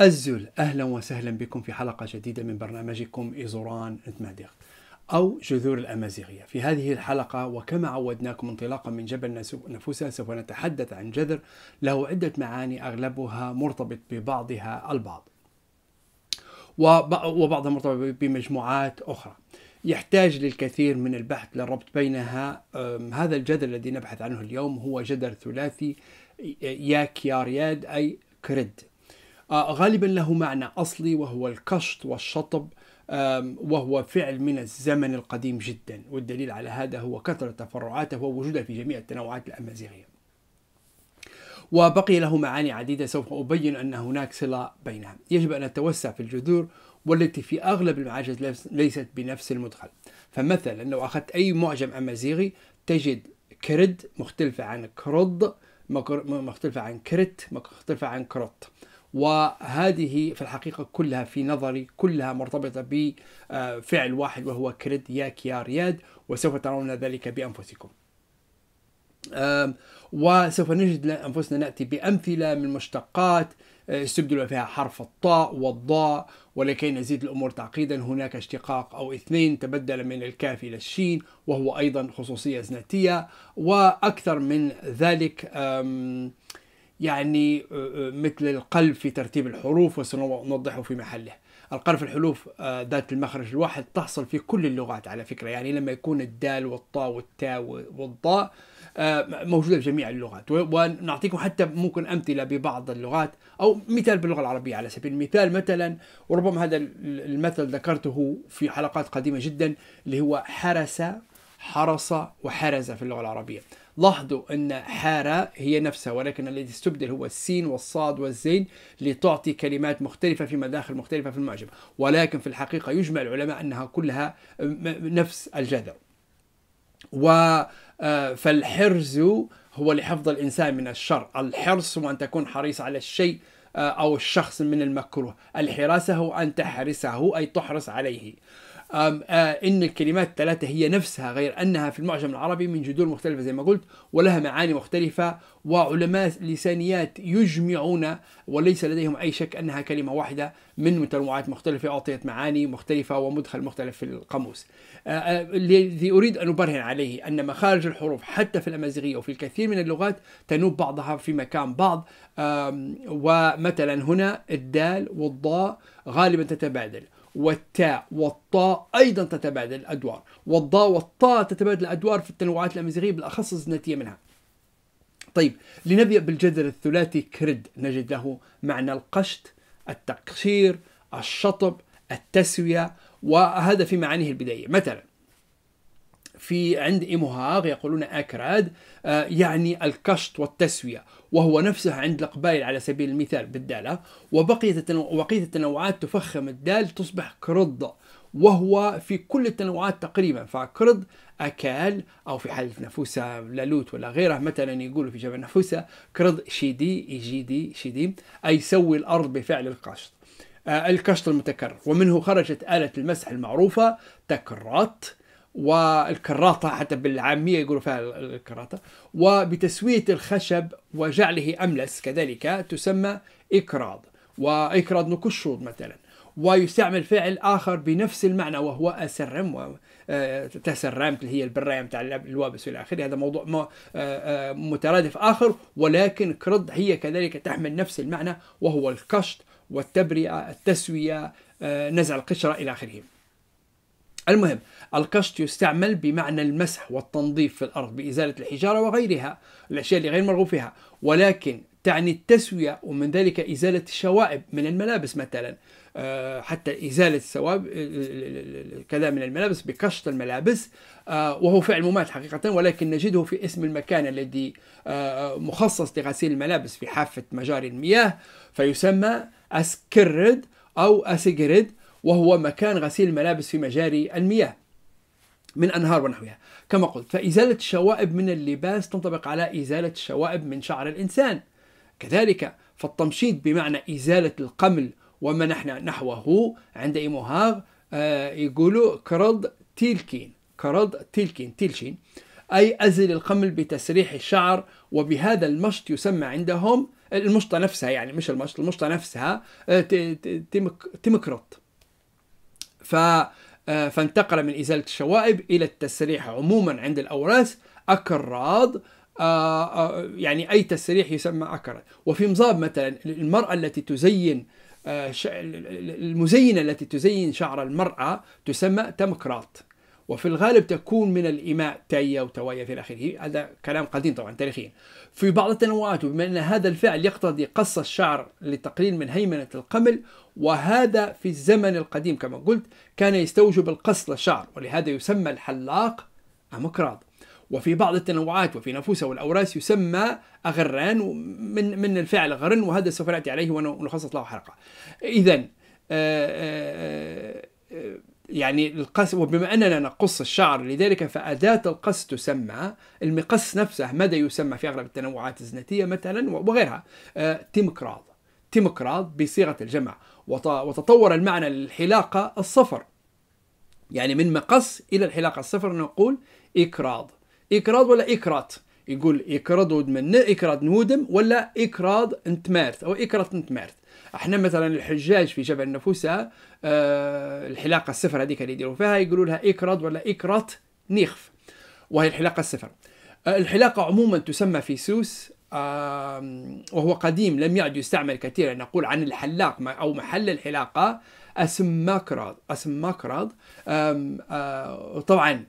الزل أهلا وسهلا بكم في حلقة جديدة من برنامجكم إيزوران اتماديغ أو جذور الأمازيغية في هذه الحلقة وكما عودناكم انطلاقا من جبل نفوسها سوف نتحدث عن جذر له عدة معاني أغلبها مرتبط ببعضها البعض وبعضها مرتبط بمجموعات أخرى يحتاج للكثير من البحث للربط بينها هذا الجذر الذي نبحث عنه اليوم هو جذر ثلاثي ياكيارياد أي كريد آه، غالبا له معنى أصلي وهو الكشط والشطب وهو فعل من الزمن القديم جدا والدليل على هذا هو كثرة تفرعاته ووجودها في جميع التنوعات الأمازيغية وبقي له معاني عديدة سوف أبين أن هناك صلة بينها يجب أن نتوسع في الجذور والتي في أغلب المعاجم ليست بنفس المدخل فمثلا لو أخذت أي معجم أمازيغي تجد كرد مختلفة عن كرد مختلفة عن كرت مختلفة عن كروت وهذه في الحقيقة كلها في نظري كلها مرتبطة بفعل واحد وهو كريد ياك يا رياد وسوف ترون ذلك بأنفسكم وسوف نجد أنفسنا نأتي بأمثلة من مشتقات آه، استبدل فيها حرف الطاء والضاء ولكي نزيد الأمور تعقيدا هناك اشتقاق أو اثنين تبدل من الكاف إلى الشين وهو أيضا خصوصية زناتية وأكثر من ذلك أم يعني آه، آه، مثل القلب في ترتيب الحروف وسنوضحه في محله القلب الحلوف الحروف آه، ذات المخرج الواحد تحصل في كل اللغات على فكرة يعني لما يكون الدال والطاء والتاء والضاء موجودة في جميع اللغات ونعطيكم حتى ممكن أمثلة ببعض اللغات أو مثال باللغة العربية على سبيل المثال مثلا وربما هذا المثل ذكرته في حلقات قديمة جدا اللي هو حرس حرس وحرز في اللغة العربية لاحظوا أن حارة هي نفسها ولكن الذي استبدل هو السين والصاد والزين لتعطي كلمات مختلفة في مداخل مختلفة في المعجم ولكن في الحقيقة يجمع العلماء أنها كلها نفس الجذر و آه، فالحرز هو لحفظ الإنسان من الشر الحرص هو أن تكون حريص على الشيء آه، أو الشخص من المكروه الحراسة هو أن تحرسه أي تحرص عليه آه، ان الكلمات الثلاثه هي نفسها غير انها في المعجم العربي من جذور مختلفه زي ما قلت ولها معاني مختلفه وعلماء لسانيات يجمعون وليس لديهم اي شك انها كلمه واحده من متنوعات مختلفه اعطيت معاني مختلفه ومدخل مختلف في القاموس. آه، آه، الذي اريد ان ابرهن عليه ان مخارج الحروف حتى في الامازيغيه وفي الكثير من اللغات تنوب بعضها في مكان بعض ومثلا هنا الدال والضاء غالبا تتبادل والتاء والطاء أيضا تتبادل الأدوار والضاء والطاء تتبادل الأدوار في التنوعات الأمازيغية بالأخص الزناتية منها طيب لنبدأ بالجذر الثلاثي كرد نجد له معنى القشط التقشير الشطب التسوية وهذا في معانيه البداية مثلا في عند إمهاغ يقولون أكراد آه، يعني الكشط والتسوية وهو نفسه عند القبائل على سبيل المثال بالدالة وبقية التنوعات تفخم الدال تصبح كرد وهو في كل التنوعات تقريبا فكرد أكال أو في حالة نفوسة لالوت ولا غيره مثلا يقولوا في جبل نفوسة كرد شيدي إيجيدي شيدي أي سوي الأرض بفعل القشط آه، الكشط المتكرر ومنه خرجت آلة المسح المعروفة تكرات والكراطة حتى بالعامية يقولوا فيها الكراطة وبتسوية الخشب وجعله أملس كذلك تسمى إكراض وإكراض نكشوض مثلا ويستعمل فعل آخر بنفس المعنى وهو أسرم آه، تسرمت اللي هي البرايه نتاع الوابس والى اخره هذا موضوع آه، آه، مترادف اخر ولكن كرد هي كذلك تحمل نفس المعنى وهو الكشط والتبرئه التسويه نزع القشره الى اخره المهم القشط يستعمل بمعنى المسح والتنظيف في الأرض بإزالة الحجارة وغيرها الأشياء اللي غير مرغوب فيها ولكن تعني التسوية ومن ذلك إزالة الشوائب من الملابس مثلا آه، حتى إزالة السواب كذا من الملابس بقشط الملابس آه، وهو فعل ممات حقيقة ولكن نجده في اسم المكان الذي آه، مخصص لغسيل الملابس في حافة مجاري المياه فيسمى أسكرد أو أسجرد وهو مكان غسيل الملابس في مجاري المياه من أنهار ونحوها كما قلت فإزالة الشوائب من اللباس تنطبق على إزالة الشوائب من شعر الإنسان كذلك فالتمشيط بمعنى إزالة القمل وما نحن نحوه عند إيموهاغ آه، يقولوا كرد تيلكين كرد تيلكين تيلشين أي أزل القمل بتسريح الشعر وبهذا المشط يسمى عندهم المشطة نفسها يعني مش المشط المشطة نفسها آه، تمكرط ف آه، فانتقل من إزالة الشوائب إلى التسريح عموما عند الأوراس أكراد آه، آه، يعني أي تسريح يسمى أكراد وفي مزاب مثلا المرأة التي تزين المزينة التي تزين شعر المرأة تسمى تمكرات وفي الغالب تكون من الإماء تاية وتواية إلى آخره هذا كلام قديم طبعا تاريخيا في بعض التنوعات بما أن هذا الفعل يقتضي قص الشعر لتقليل من هيمنة القمل وهذا في الزمن القديم كما قلت كان يستوجب القص للشعر ولهذا يسمى الحلاق أمكراض وفي بعض التنوعات وفي نفوسه والأوراس يسمى أغران من من الفعل غرن وهذا سوف نأتي عليه ونخصص له حلقة إذا آه، آه، آه، يعني القص وبما أننا نقص الشعر لذلك فأداة القص تسمى المقص نفسه ماذا يسمى في أغلب التنوعات الزنتية مثلا وغيرها آه تمكراض تمكراض بصيغة الجمع وتطور المعنى الحلاقة الصفر يعني من مقص إلى الحلاقة الصفر نقول إكراض إكراض ولا إكرات يقول إكراد ودمن إكراد نودم ولا إكراد نتمارث أو إكراد نتمارث احنا مثلا الحجاج في جبل نفوسها آه الحلاقه الصفر هذيك اللي يديروا فيها يقولوا لها إكراد ولا إكراد نيخف وهي الحلاقه الصفر آه الحلاقه عموما تسمى في سوس آه وهو قديم لم يعد يستعمل كثيرا نقول عن الحلاق او محل الحلاقه اسماكراد اسماكراد آه، طبعا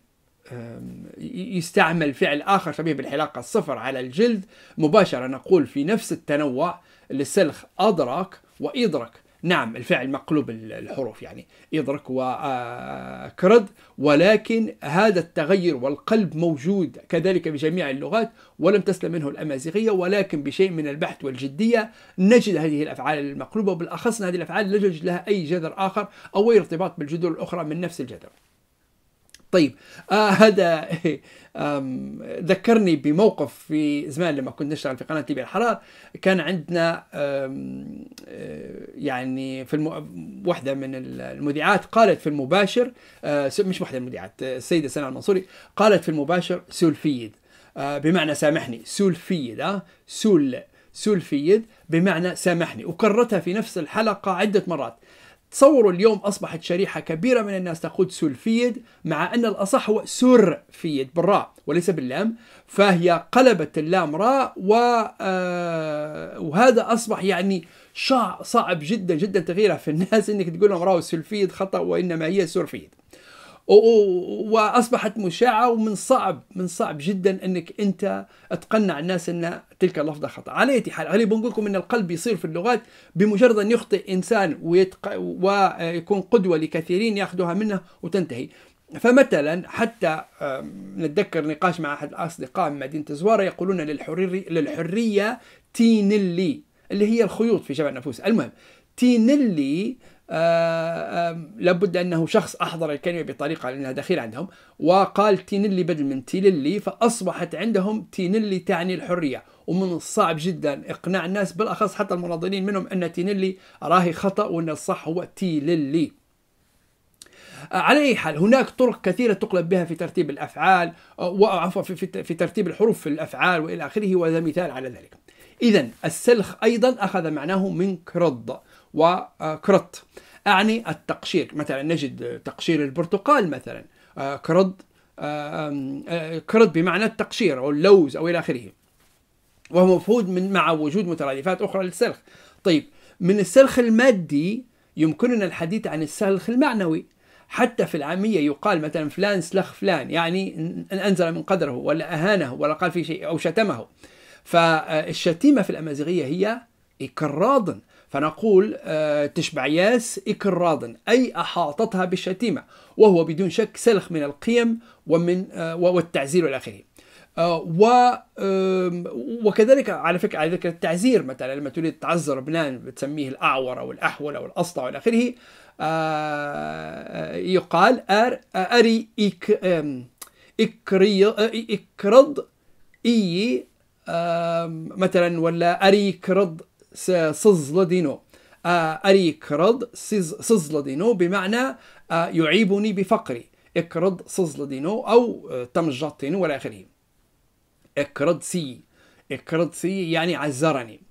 يستعمل فعل آخر شبيه بالحلاقة الصفر على الجلد مباشرة نقول في نفس التنوع للسلخ أدرك وإدرك نعم الفعل مقلوب الحروف يعني إدرك وكرد ولكن هذا التغير والقلب موجود كذلك بجميع اللغات ولم تسلم منه الأمازيغية ولكن بشيء من البحث والجدية نجد هذه الأفعال المقلوبة وبالأخص هذه الأفعال لا لها أي جذر آخر أو أي ارتباط بالجذور الأخرى من نفس الجذر طيب آه هذا ذكرني بموقف في زمان لما كنت نشتغل في قناه ليبيا الحرار كان عندنا آه، يعني في المو... واحده من المذيعات قالت في المباشر آه، مش واحده من المذيعات السيده سناء المنصوري قالت في المباشر سولفيد آه، بمعنى سامحني سولفيد اه سول سولفيد بمعنى سامحني وكررتها في نفس الحلقه عده مرات تصوروا اليوم أصبحت شريحة كبيرة من الناس تقول سلفيد مع أن الأصح هو سرفيد بالراء وليس باللام فهي قلبت اللام راء آه، وهذا أصبح يعني صعب جدا جدا تغييرها في الناس أنك تقول لهم راء سلفيد خطأ وإنما هي سرفيد واصبحت مشاعه ومن صعب من صعب جدا انك انت تقنع الناس ان تلك اللفظه خطا، على اي حال علي بنقول لكم ان القلب يصير في اللغات بمجرد ان يخطئ انسان ويتق... ويكون قدوه لكثيرين ياخذوها منه وتنتهي. فمثلا حتى نتذكر نقاش مع احد الاصدقاء من مدينه زواره يقولون للحريري للحريه تينلي اللي هي الخيوط في جبل نفوس، المهم تينلي آه، لابد انه شخص احضر الكلمه بطريقه لانها دخيله عندهم وقال تينلي بدل من تيللي فاصبحت عندهم تينلي تعني الحريه ومن الصعب جدا اقناع الناس بالاخص حتى المناضلين منهم ان تينلي راهي خطا وان الصح هو تيللي آه، على اي حال هناك طرق كثيره تقلب بها في ترتيب الافعال آه، وعفوا في, في ترتيب الحروف في الافعال والى اخره وهذا مثال على ذلك. اذا السلخ ايضا اخذ معناه من كرض وكرط آه، أعني التقشير مثلا نجد تقشير البرتقال مثلا آه، كرد آه، كرد بمعنى التقشير أو اللوز أو إلى آخره وهو مفقود من مع وجود مترادفات أخرى للسلخ طيب من السلخ المادي يمكننا الحديث عن السلخ المعنوي حتى في العامية يقال مثلا فلان سلخ فلان يعني أن أنزل من قدره ولا أهانه ولا قال فيه شيء أو شتمه فالشتيمة في الأمازيغية هي إكراض فنقول آه، تشبع ياس إكر أي أحاطتها بالشتيمة وهو بدون شك سلخ من القيم ومن آه، والتعزير إلى آخره آه، و وكذلك على فكره على ذكر التعزير مثلا لما تريد تعزر ابنان بتسميه الاعور او الاحول او الاسطع والى اخره يقال أر اري إك اكرض اي مثلا ولا اري كرض لدينو آه، كرد سز لدينو بمعنى آه، يعيبني بفقري سز لدينو أو آه، تمجطين وإلى آخره اكرد سي اكرد سي يعني عذرني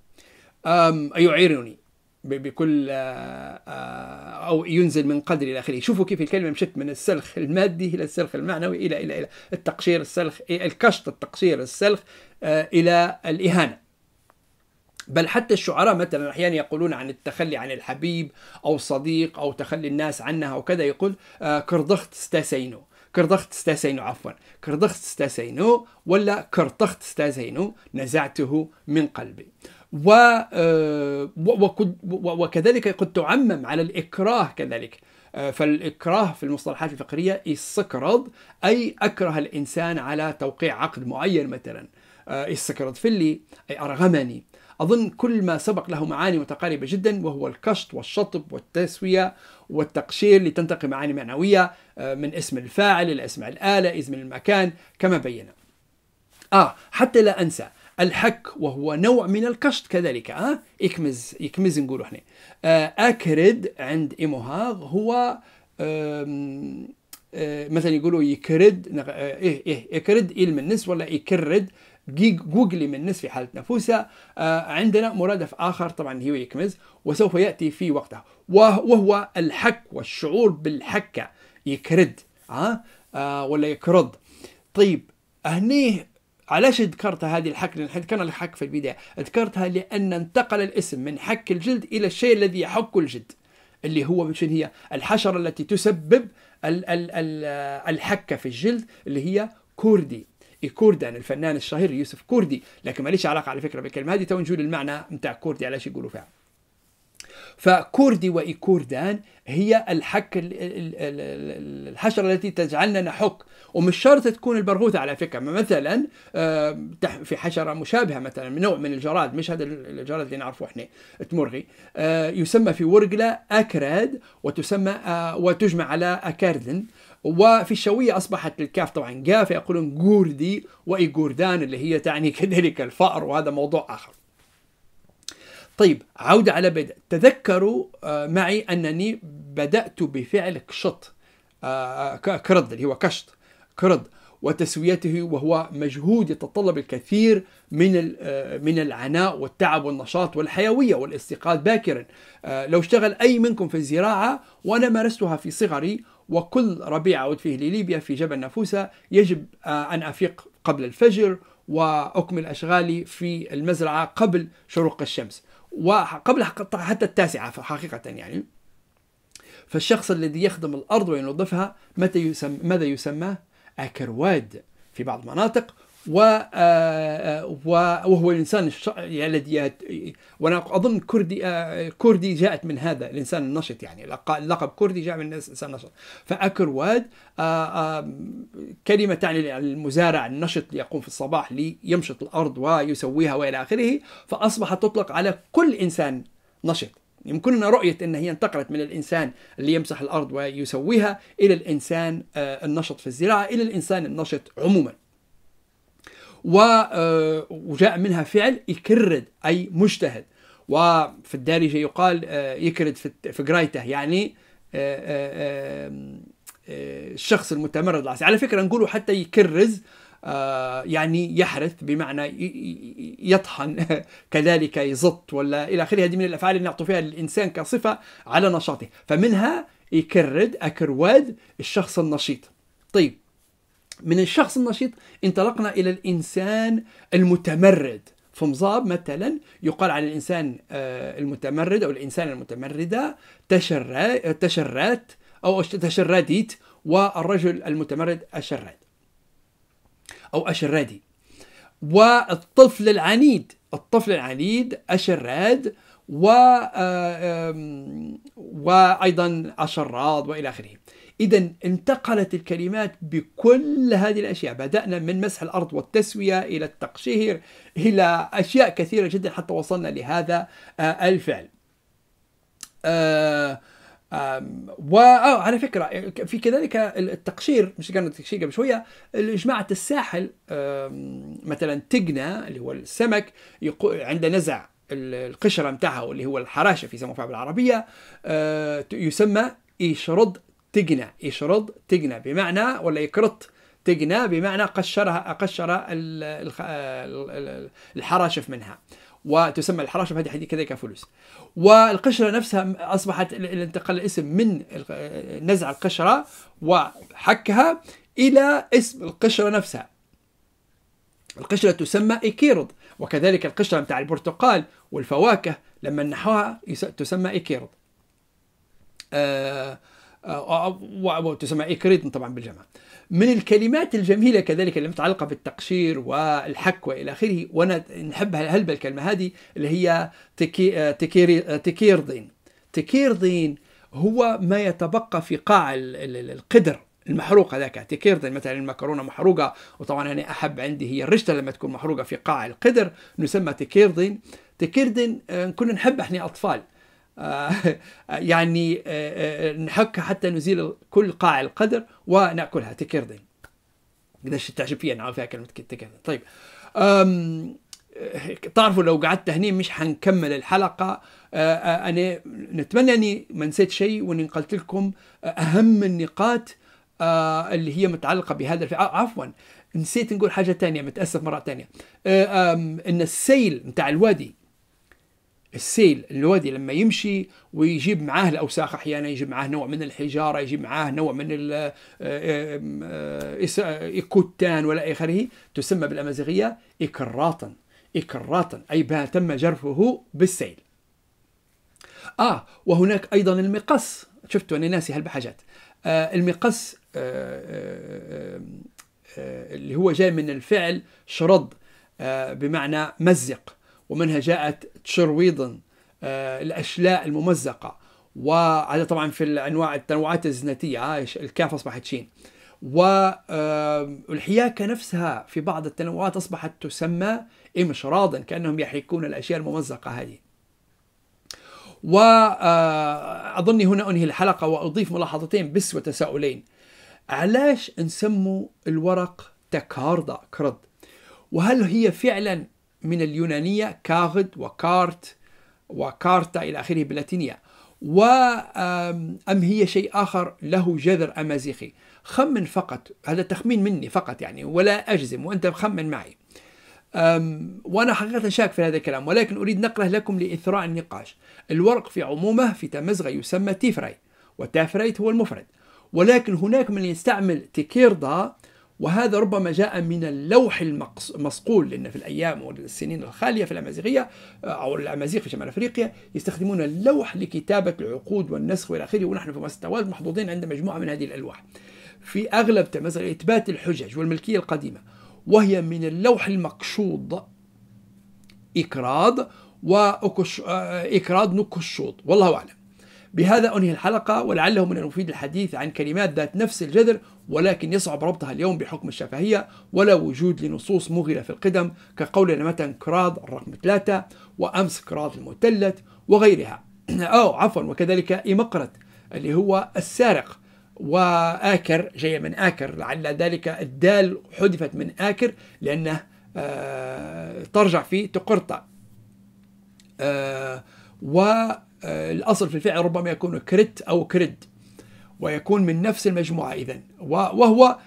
يعيرني بكل او ينزل من قدر الى اخره شوفوا كيف الكلمه مشت من السلخ المادي الى السلخ المعنوي الى الى الى التقشير السلخ الكشط التقشير السلخ الى الاهانه بل حتى الشعراء مثلا أحيانا يقولون عن التخلي عن الحبيب أو الصديق أو تخلي الناس عنها وكذا يقول آه، كردخت ستاسينو كردخت ستاسينو عفوا كردخت ستاسينو ولا كرتخت ستاسينو نزعته من قلبي آه، و وكذلك قد تعمم على الإكراه كذلك آه، فالإكراه في المصطلحات الفقهية السكرض أي أكره الإنسان على توقيع عقد معين مثلا السكرض في اللي أي أرغمني أظن كل ما سبق له معاني متقاربة جدا وهو الكشط والشطب والتسوية والتقشير لتنتقي معاني معنوية آه، من اسم الفاعل إلى اسم الآلة اسم المكان كما بينا آه حتى لا أنسى الحك وهو نوع من الكشط كذلك آه يكمز يكمز نقولوا احنا آه أكرد عند إموهاغ هو آه مثلا يقولوا يكرد آه، ايه ايه يكرد علم النس ولا يكرد جوجلي من نصف حالة نافوسة آه، عندنا مرادف آخر طبعا هي يكمز وسوف يأتي في وقته وهو الحك والشعور بالحكة يكرد ها آه؟ آه، ولا يكرد طيب هني علاش ذكرت هذه الحك لان ذكرنا الحك في البداية ذكرتها لأن انتقل الاسم من حك الجلد إلى الشيء الذي يحك الجلد اللي هو شنو هي الحشرة التي تسبب الحكة في الجلد اللي هي كوردي كوردان الفنان الشهير يوسف كوردي لكن ماليش علاقه على فكره بالكلمه هذه تو نجول للمعنى نتاع كوردي علاش يقولوا فيها فكردي وإيكوردان هي الحك الحشرة التي تجعلنا نحك ومش شرط تكون البرغوثة على فكرة مثلا آه، في حشرة مشابهة مثلا من نوع من الجراد مش هذا الجراد اللي نعرفه احنا تمرغي آه، يسمى في ورقلة أكراد وتسمى آه، وتجمع على أكاردن وفي الشوية أصبحت الكاف طبعا قاف يقولون جوردي وإيجوردان اللي هي تعني كذلك الفأر وهذا موضوع آخر طيب عودة على بدء تذكروا آه، معي أنني بدأت بفعل كشط آه، كرد اللي هو كشط كرد وتسويته وهو مجهود يتطلب الكثير من آه، من العناء والتعب والنشاط والحيويه والاستيقاظ باكرا لو اشتغل اي منكم في الزراعه وانا مارستها في صغري وكل ربيع أعود فيه لليبيا في جبل نافوسة يجب آه، أن أفيق قبل الفجر وأكمل أشغالي في المزرعة قبل شروق الشمس وقبل حتى التاسعة حقيقة يعني فالشخص الذي يخدم الأرض وينظفها متى يسمى ماذا يسمى؟ أكرواد في بعض المناطق آه، آه، وهو الانسان يعني الذي آه، وانا اظن كردي كردي جاءت من هذا الانسان النشط يعني لقب كردي جاء من الانسان النشط فاكرواد كلمه تعني المزارع النشط اللي يقوم في الصباح ليمشط الارض ويسويها والى اخره فاصبحت تطلق على كل انسان نشط يمكننا رؤية أن هي انتقلت من الإنسان اللي يمسح الأرض ويسويها إلى الإنسان النشط في الزراعة إلى الإنسان النشط عموماً آه، وجاء منها فعل يكرد أي مجتهد وفي الدارجة يقال آه، يكرد في قرايته يعني آه، الشخص المتمرد العصي على فكرة نقوله حتى يكرز يعني يحرث بمعنى يطحن كذلك يزط ولا إلى آخره هذه من الأفعال اللي نعطوا فيها للإنسان كصفة على نشاطه فمنها يكرد أكرواد الشخص النشيط طيب من الشخص النشيط انطلقنا إلى الإنسان المتمرد فمصاب مثلا يقال على الإنسان آه، المتمرد أو الإنسان المتمردة تشرات أو تشرديت والرجل المتمرد أشرد أو أشردي والطفل العنيد الطفل العنيد أشراد و آه، وأيضا أشراد وإلى آخره إذا انتقلت الكلمات بكل هذه الأشياء بدأنا من مسح الأرض والتسوية إلى التقشير إلى أشياء كثيرة جدا حتى وصلنا لهذا آه، الفعل آه وعلى آه، فكره في كذلك التقشير مش كان التقشير قبل شويه جماعه الساحل مثلا تقنا اللي هو السمك عند نزع القشره متاعها واللي هو الحراشه في يسموها بالعربيه آه، يسمى يشرد تجنى يشرد تجنى بمعنى ولا يكرط تجنى بمعنى قشرها قشر الحراشف منها وتسمى الحراشف هذه كذلك فلوس والقشرة نفسها أصبحت انتقل الاسم من نزع القشرة وحكها إلى اسم القشرة نفسها القشرة تسمى إيكيرود وكذلك القشرة متاع البرتقال والفواكه لما نحوها تسمى إيكيرود آه آه، آه، وتسمى إكريتن طبعا بالجمع من الكلمات الجميلة كذلك المتعلقة بالتقشير والحك وإلى آخره وأنا نحب هلبة الكلمة هذه اللي هي تكير آه، تكيردين تكيردين هو ما يتبقى في قاع القدر المحروق هذاك تكيرضين مثلا المكرونه محروقه وطبعا انا احب عندي هي الرشته لما تكون محروقه في قاع القدر نسمى تكيرضين تكيرضين كنا نحب احنا اطفال آه، آه، يعني آه، نحكها حتى نزيل كل قاع القدر وناكلها تكردين قداش تعجب فيها نعرف فيها كلمه تكردين طيب تعرفوا لو قعدت هنا مش حنكمل الحلقه انا نتمنى اني ما نسيت شيء واني نقلت لكم اهم النقاط اللي هي متعلقه بهذا الف... عفوا نسيت نقول حاجه ثانيه متاسف مره ثانيه ان السيل نتاع الوادي السيل الوادي لما يمشي ويجيب معاه الاوساخ احيانا يجيب معاه نوع من الحجاره يجيب معاه نوع من الكتان آه، آه، آه، ولا اخره تسمى بالامازيغيه اكراطا اكراطا اي بها تم جرفه بالسيل اه وهناك ايضا المقص شفتوا انا ناسي هالبحاجات آه المقص آه آه اللي هو جاي من الفعل شرد بمعنى مزق ومنها جاءت تشرويضن آه، الاشلاء الممزقه وهذا طبعا في الانواع التنوعات الزنتيه آه، الكاف اصبحت شين والحياكه نفسها في بعض التنوعات اصبحت تسمى امشراضا كانهم يحيكون الاشياء الممزقه هذه وأظني آه، هنا أنهي الحلقة وأضيف ملاحظتين بس وتساؤلين علاش نسموا الورق تكاردا كرد وهل هي فعلا من اليونانية كاغد وكارت وكارتا إلى آخره باللاتينية وأم هي شيء آخر له جذر أمازيغي خمن فقط هذا تخمين مني فقط يعني ولا أجزم وأنت خمن معي وأنا حقيقة شاك في هذا الكلام ولكن أريد نقله لكم لإثراء النقاش الورق في عمومه في تمزغة يسمى تيفري وتافريت هو المفرد ولكن هناك من يستعمل تيكيردا وهذا ربما جاء من اللوح المصقول لأن في الأيام والسنين الخالية في الأمازيغية آه، أو الأمازيغ في شمال أفريقيا يستخدمون اللوح لكتابة العقود والنسخ والى آخره ونحن في مستوى محظوظين عند مجموعة من هذه الألواح في أغلب مثلا إثبات الحجج والملكية القديمة وهي من اللوح المقشوض إكراد وإكراد آه، نكشوط والله أعلم بهذا أنهي الحلقة ولعله من المفيد الحديث عن كلمات ذات نفس الجذر ولكن يصعب ربطها اليوم بحكم الشفهية ولا وجود لنصوص مغلة في القدم كقولنا مثلا كراد الرقم ثلاثة وأمس كراد المثلث وغيرها أو عفوا وكذلك إمقرت اللي هو السارق وآكر جاية من آكر لعل ذلك الدال حذفت من آكر لأنه آه ترجع في تقرطة آه و آه، الأصل في الفعل ربما يكون كريت أو كريد ويكون من نفس المجموعة إذا وهو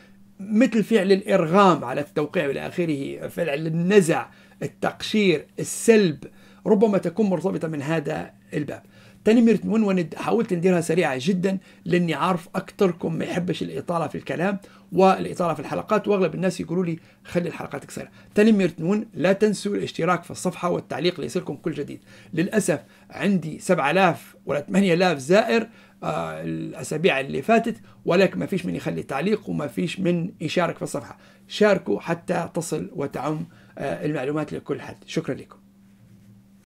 مثل فعل الإرغام على التوقيع إلى آخره فعل النزع التقشير السلب ربما تكون مرتبطة من هذا الباب تنمير من حاولت نديرها سريعة جدا لأني عارف أكثركم ما يحبش الإطالة في الكلام والاطاله في الحلقات واغلب الناس يقولوا لي خلي الحلقات قصيره تنمير لا تنسوا الاشتراك في الصفحه والتعليق ليصلكم كل جديد للاسف عندي 7000 ولا 8000 زائر آه، الاسابيع اللي فاتت ولكن ما فيش من يخلي تعليق وما فيش من يشارك في الصفحه شاركوا حتى تصل وتعم آه، المعلومات لكل حد شكرا لكم